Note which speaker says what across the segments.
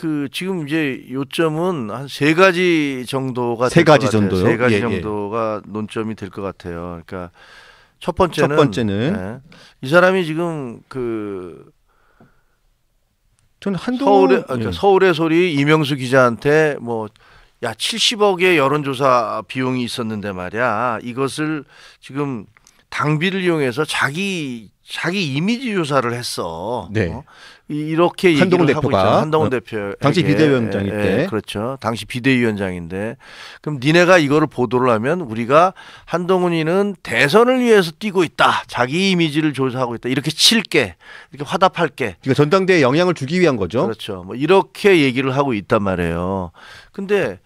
Speaker 1: 그 지금 이제 요점은 한 세 가지 정도가 세 가지 정도요. 세 가지 예, 예. 정도가 예. 논점이 될 것 같아요. 그러니까 첫 번째는 첫 번째는 네. 이 사람이 지금 그 저는 한동 서울의 아, 그러니까 예. 서울의 소리 이명수 기자한테 뭐 야 70억의 여론조사 비용이 있었는데 말이야 이것을 지금 당비를 이용해서 자기 자기 이미지 조사를 했어. 네. 어? 이렇게 한동훈 대표가 한동훈 어, 대표 당시 예, 비대위원장일 예, 때 그렇죠. 당시 비대위원장인데 그럼 니네가 이거를 보도를 하면 우리가 한동훈이는 대선을 위해서 뛰고 있다. 자기 이미지를 조사하고 있다. 이렇게 칠게. 이렇게 화답할게. 그러니까 전당대에 영향을 주기 위한 거죠. 그렇죠. 뭐 이렇게 얘기를 하고 있단 말이에요. 근데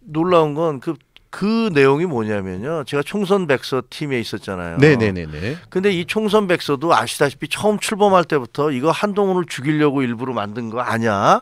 Speaker 1: 놀라운 건그 그 내용이 뭐냐면요. 제가 총선 백서 팀에 있었잖아요. 네네네 근데 이 총선 백서도 아시다시피 처음 출범할 때부터 이거 한동훈을 죽이려고 일부러 만든 거 아냐?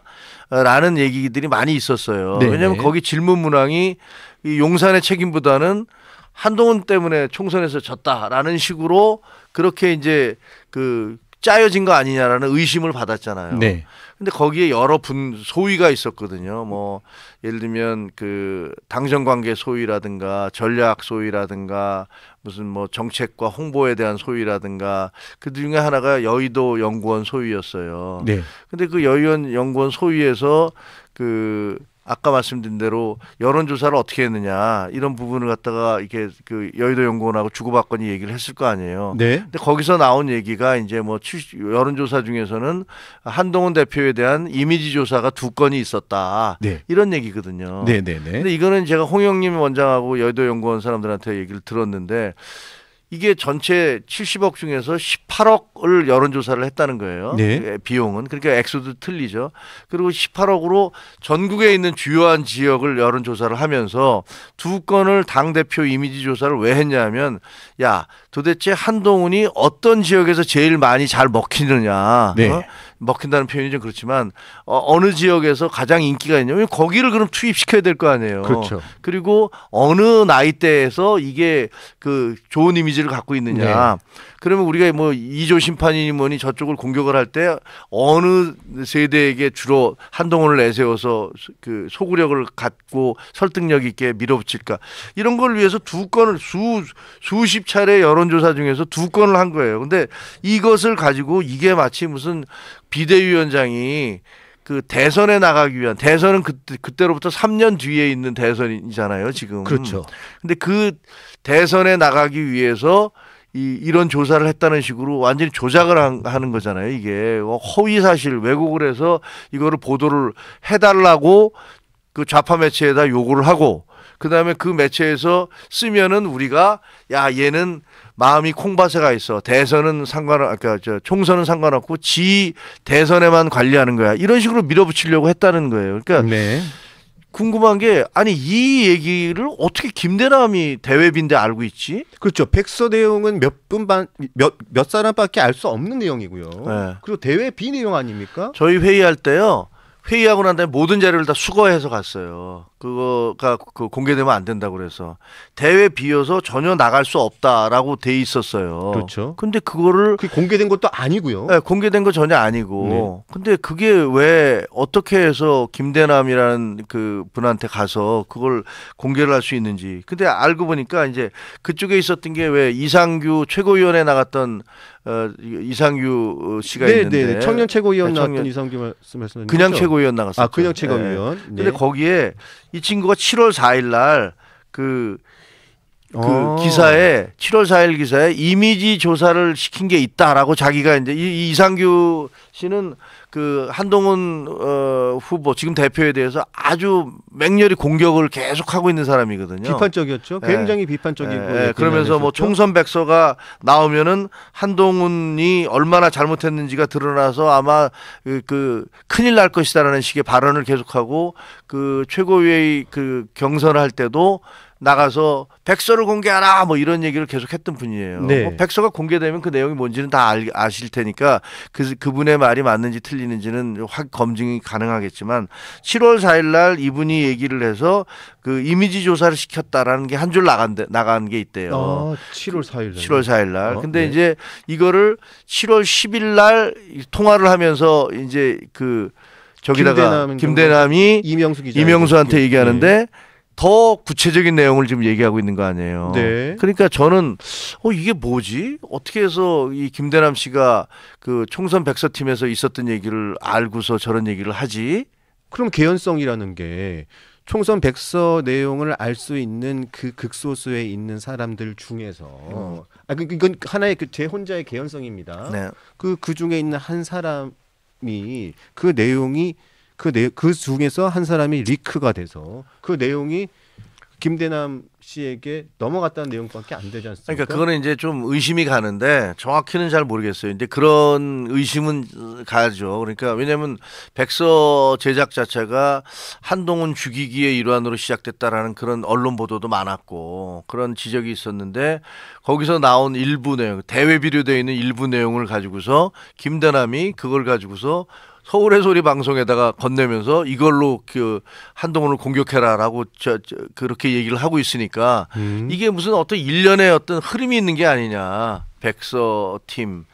Speaker 1: 라는 얘기들이 많이 있었어요. 네네. 왜냐하면 거기 질문 문항이 이 용산의 책임보다는 한동훈 때문에 총선에서 졌다라는 식으로 그렇게 이제 그 짜여진 거 아니냐라는 의심을 받았잖아요. 네. 근데 거기에 여러 분 소위가 있었거든요. 뭐 예를 들면 그 당정 관계 소위라든가 전략 소위라든가 무슨 뭐 정책과 홍보에 대한 소위라든가 그 중에 하나가 여의도 연구원 소위였어요. 네. 근데 그 여의원 연구원 소위에서 그 아까 말씀드린 대로 여론조사를 어떻게 했느냐 이런 부분을 갖다가 이렇게 그 여의도 연구원하고 주고받거니 얘기를 했을 거 아니에요. 네. 근데 거기서 나온 얘기가 이제 뭐 여론조사 중에서는 한동훈 대표에 대한 이미지 조사가 두 건이 있었다. 네. 이런 얘기거든요. 네, 네, 네. 근데 이거는 제가 홍영림 원장하고 여의도 연구원 사람들한테 얘기를 들었는데 이게 전체 70억 중에서 18억을 여론조사를 했다는 거예요. 네. 예, 비용은. 그러니까 액수도 틀리죠. 그리고 18억으로 전국에 있는 주요한 지역을 여론조사를 하면서 두 건을 당대표 이미지 조사를 왜 했냐 하면 야, 도대체 한동훈이 어떤 지역에서 제일 많이 잘 먹히느냐. 네. 어? 먹힌다는 표현이 좀 그렇지만 어, 어느 지역에서 가장 인기가 있냐면 거기를 그럼 투입시켜야 될 거 아니에요. 그렇죠. 그리고 어느 나이대에서 이게 그 좋은 이미지를 갖고 있느냐. 네. 그러면 우리가 뭐이조 심판이니 뭐니 저쪽을 공격을 할 때 어느 세대에게 주로 한동훈을 내세워서 그 소구력을 갖고 설득력 있게 밀어붙일까 이런 걸 위해서 두 건을 수 수십 차례 여론조사 중에서 두 건을 한 거예요. 근데 이것을 가지고 이게 마치 무슨 비대위원장이 그 대선에 나가기 위한 대선은 그, 때 그때로부터 3년 뒤에 있는 대선이잖아요, 지금. 그렇죠. 근데 그 대선에 나가기 위해서 이 이런 조사를 했다는 식으로 완전히 조작을 한, 하는 거잖아요. 이게 어, 허위 사실 왜곡을 해서 이거를 보도를 해달라고 그 좌파 매체에다 요구를 하고 그다음에 그 매체에서 쓰면은 우리가 야 얘는 마음이 콩밭에 가 있어 대선은 상관 아까 그러니까 저 총선은 상관없고 지 대선에만 관리하는 거야 이런 식으로 밀어붙이려고 했다는 거예요. 그러니까. 네. 궁금한 게 아니 이 얘기를 어떻게 김대남이 대외빈데 알고 있지? 그렇죠. 백서 내용은 몇 분만 몇몇 사람밖에 알 수 없는 내용이고요. 네. 그리고 대외 비 내용 아닙니까? 저희 회의할 때요. 회의하고 난 다음에 모든 자료를 다 수거해서 갔어요. 그거가 그 공개되면 안 된다고 그래서 대회 비어서 전혀 나갈 수 없다라고 돼 있었어요. 그렇죠. 근데 그거를 그게 공개된 것도 아니고요. 네, 공개된 거 전혀 아니고. 네. 근데 그게 왜 어떻게 해서 김대남이라는 그 분한테 가서 그걸 공개를 할 수 있는지. 근데 알고 보니까 이제 그쪽에 있었던 게 왜 이상규 최고위원회 나갔던 어, 이상규 어, 씨가 네, 있는데 네, 네, 청년 최고위원 네, 청년... 이상규 말씀 하시는 그냥 거죠? 그렇죠? 최고위원 나갔어요. 아, 그냥 최고위원. 네. 네. 근데 거기에 이 친구가 7월 4일 날그 그 어. 기사에 7월 4일 기사에 이미지 조사를 시킨 게 있다라고 자기가 이제 이, 이상규 씨는 그 한동훈 어, 후보 지금 대표에 대해서 아주 맹렬히 공격을 계속 하고 있는 사람이거든요. 비판적이었죠. 예. 굉장히 비판적이고 네. 네. 그러면서 뭐 총선 백서가 나오면은 한동훈이 얼마나 잘못했는지가 드러나서 아마 그, 그 큰일 날 것이다라는 식의 발언을 계속하고 그 최고위의 그 경선을 할 때도 나가서 백서를 공개하라 뭐 이런 얘기를 계속했던 분이에요. 네. 뭐 백서가 공개되면 그 내용이 뭔지는 다 알, 아실 테니까 그 그분의 말이 맞는지 틀리는지는 확 검증이 가능하겠지만 7월 4일날 이분이 얘기를 해서 그 이미지 조사를 시켰다라는 게 한 줄 나간 데, 나간 게 있대요. 아, 7월 4일 7월 4일 날. 어? 근데 네. 이제 이거를 7월 10일 날 통화를 하면서 이제 그 저기다가 김대남이 이명수 기자 이명수한테 얘기하는데 네. 더 구체적인 내용을 지금 얘기하고 있는 거 아니에요. 네. 그러니까 저는 어 이게 뭐지? 어떻게 해서 이 김대남 씨가 그 총선 백서팀에서 있었던 얘기를 알고서 저런 얘기를 하지? 그럼 개연성이라는 게 총선 백서 내용을 알 수 있는 그 극소수에 있는 사람들 중에서 어. 아 그, 그, 이건 하나의 그제 혼자의 개연성입니다. 네. 그그 그 중에 있는 한 사람이 그 내용이 그, 내, 그 중에서 한 사람이 리크가 돼서 그 내용이 김대남 씨에게 넘어갔다는 내용밖에 안 되지 않습니까? 그러니까 그거는 이제 좀 의심이 가는데 정확히는 잘 모르겠어요. 이제 그런 의심은 가죠. 그러니까 왜냐하면 백서 제작 자체가 한동훈 죽이기의 일환으로 시작됐다라는 그런 언론 보도도 많았고 그런 지적이 있었는데 거기서 나온 일부 내용, 대외 비료되어 있는 일부 내용을 가지고서 김대남이 그걸 가지고서 서울의 소리 방송에다가 건네면서 이걸로 그 한동훈을 공격해라라고 저, 저 그렇게 얘기를 하고 있으니까 음. 이게 무슨 어떤 일련의 어떤 흐름이 있는 게 아니냐. 백서 팀,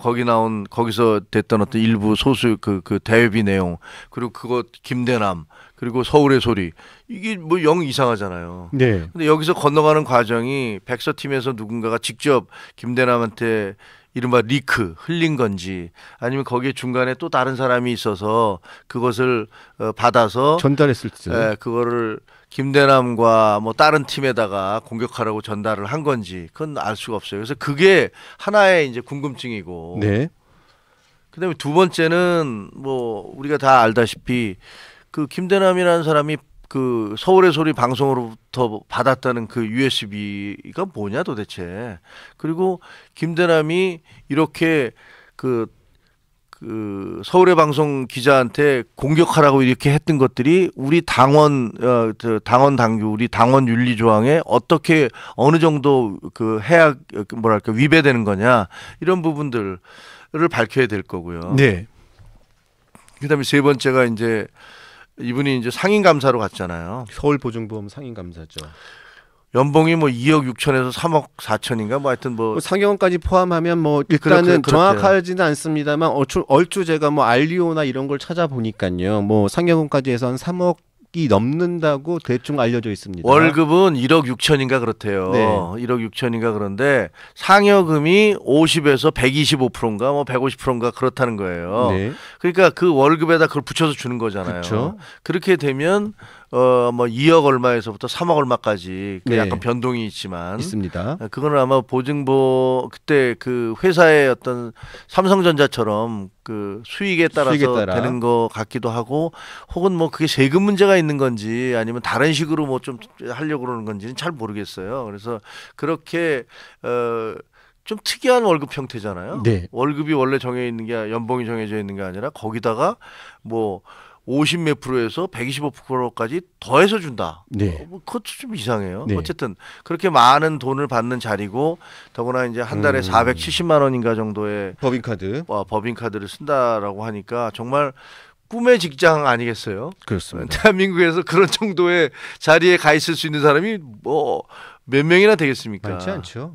Speaker 1: 거기 나온 거기서 됐던 어떤 일부 소수 그, 그대비 내용 그리고 그것 김대남 그리고 서울의 소리 이게 뭐 영 이상하잖아요. 네. 근데 여기서 건너가는 과정이 백서 팀에서 누군가가 직접 김대남한테 이른바 리크 흘린 건지 아니면 거기에 중간에 또 다른 사람이 있어서 그것을 어, 받아서 전달했을지 예, 그거를 김대남과 뭐 다른 팀에다가 공격하라고 전달을 한 건지 그건 알 수가 없어요. 그래서 그게 하나의 이제 궁금증이고 네. 그다음에 두 번째는 뭐 우리가 다 알다시피 그 김대남이라는 사람이 그 서울의 소리 방송으로부터 받았다는 그 USB가 뭐냐 도대체. 그리고 김대남이 이렇게 그, 그 서울의 방송 기자한테 공격하라고 이렇게 했던 것들이 우리 당원 어, 당원 당규 우리 당원 윤리 조항에 어떻게 어느 정도 그해약 그 뭐랄까 위배되는 거냐 이런 부분들을 밝혀야 될 거고요. 네. 그다음에 세 번째가 이제 이분이 이제 상인 감사로 갔잖아요. 서울 보증보험 상인 감사죠. 연봉이 뭐 2억 6천에서 3억 4천인가 뭐 하여튼 뭐, 뭐 상경까지 원 포함하면 뭐 일단은 정확하지는 않습니다만 얼추, 얼추 제가 뭐 알리오나 이런 걸 찾아보니까요. 뭐 상경까지 원 해서 한 3억 1억이 넘는다고 대충 알려져 있습니다. 월급은 1억 6천인가 그렇대요. 네. 1억 6천인가 그런데 상여금이 50에서 125%인가 뭐 150%인가 그렇다는 거예요. 네. 그러니까 그 월급에다 그걸 붙여서 주는 거잖아요. 그쵸? 그렇게 되면 어뭐 2억 얼마에서부터 3억 얼마까지 네. 약간 변동이 있지만 있습니다. 어, 그거는 아마 보증보 그때 그 회사의 어떤 삼성전자처럼 그 수익에 따라서 수익에 따라. 되는 것 같기도 하고 혹은 뭐 그게 세금 문제가 있는 건지 아니면 다른 식으로 뭐 좀 하려고 그러는 건지는 잘 모르겠어요. 그래서 그렇게 어좀 특이한 월급 형태잖아요. 네. 월급이 원래 정해 있는 게 연봉이 정해져 있는 게 아니라 거기다가 뭐 50몇 프로에서 125 프로까지 더해서 준다. 네. 어, 뭐 그것도 좀 이상해요. 네. 어쨌든 그렇게 많은 돈을 받는 자리고 더구나 이제 한 달에 음. 470만 원인가 정도의 법인카드, 어, 법인카드를 쓴다라고 하니까 정말 꿈의 직장 아니겠어요? 그렇습니다. 대한민국에서 그런 정도의 자리에 가 있을 수 있는 사람이 뭐 몇 명이나 되겠습니까? 많지 않죠.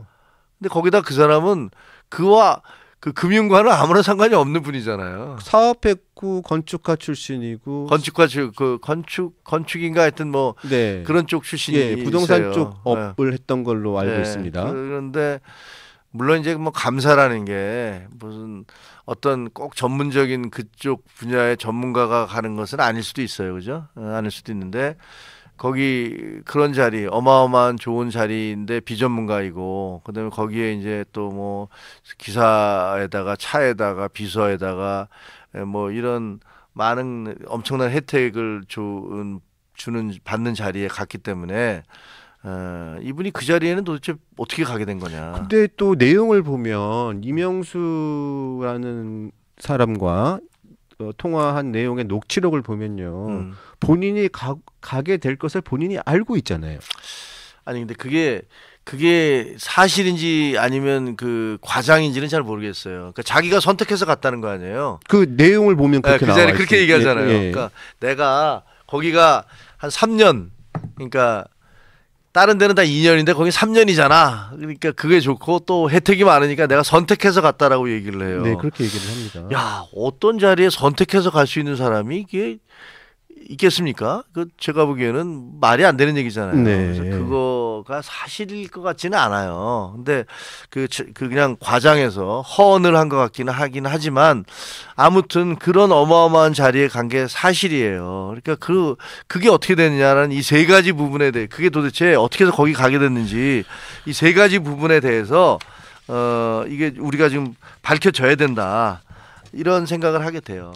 Speaker 1: 근데 거기다 그 사람은 그와 그 금융과는 아무런 상관이 없는 분이잖아요. 사업했고 건축가 출신이고 건축가 그 건축 건축인가 하여튼 뭐 네. 그런 쪽 출신이 예, 부동산 있어요. 쪽 네. 업을 네. 했던 걸로 알고 네. 있습니다. 그런데 물론 이제 뭐 감사라는 게 무슨 어떤 꼭 전문적인 그쪽 분야의 전문가가 가는 것은 아닐 수도 있어요. 그죠? 어, 아닐 수도 있는데 거기 그런 자리 어마어마한 좋은 자리인데 비전문가이고 그다음에 거기에 이제 또 뭐 기사에다가 차에다가 비서에다가 예, 뭐 이런 많은 엄청난 혜택을 주는 주는 받는 자리에 갔기 때문에 어, 이분이 그 자리에는 도대체 어떻게 가게 된 거냐. 근데 또 내용을 보면 이명수라는 사람과 어, 통화한 내용의 녹취록을 보면요. 음. 본인이 가, 가게 될 것을 본인이 알고 있잖아요. 아니 근데 그게 그게 사실인지 아니면 그 과장인지는 잘 모르겠어요. 그러니까 자기가 선택해서 갔다는 거 아니에요. 그 내용을 보면 그렇게 네, 그자리 그렇게 얘기하잖아요. 예, 예. 그러니까 내가 거기가 한 3년 그러니까 다른 데는 다 2년인데 거기 3년이잖아. 그러니까 그게 좋고 또 혜택이 많으니까 내가 선택해서 갔다라고 얘기를 해요. 네, 그렇게 얘기를 합니다. 야, 어떤 자리에 선택해서 갈 수 있는 사람이 이게 있겠습니까? 그 제가 보기에는 말이 안 되는 얘기잖아요. 네. 그래서 예. 그거가 사실일 것 같지는 않아요. 근데 그, 그 그냥 과장해서 허언을 한 것 같기는 하긴 하지만 아무튼 그런 어마어마한 자리에 간 게 사실이에요. 그러니까 그 그게 어떻게 됐냐는 이 세 가지 부분에 대해 그게 도대체 어떻게 해서 거기 가게 됐는지 이 세 가지 부분에 대해서 어 이게 우리가 지금 밝혀져야 된다. 이런 생각을 하게 돼요.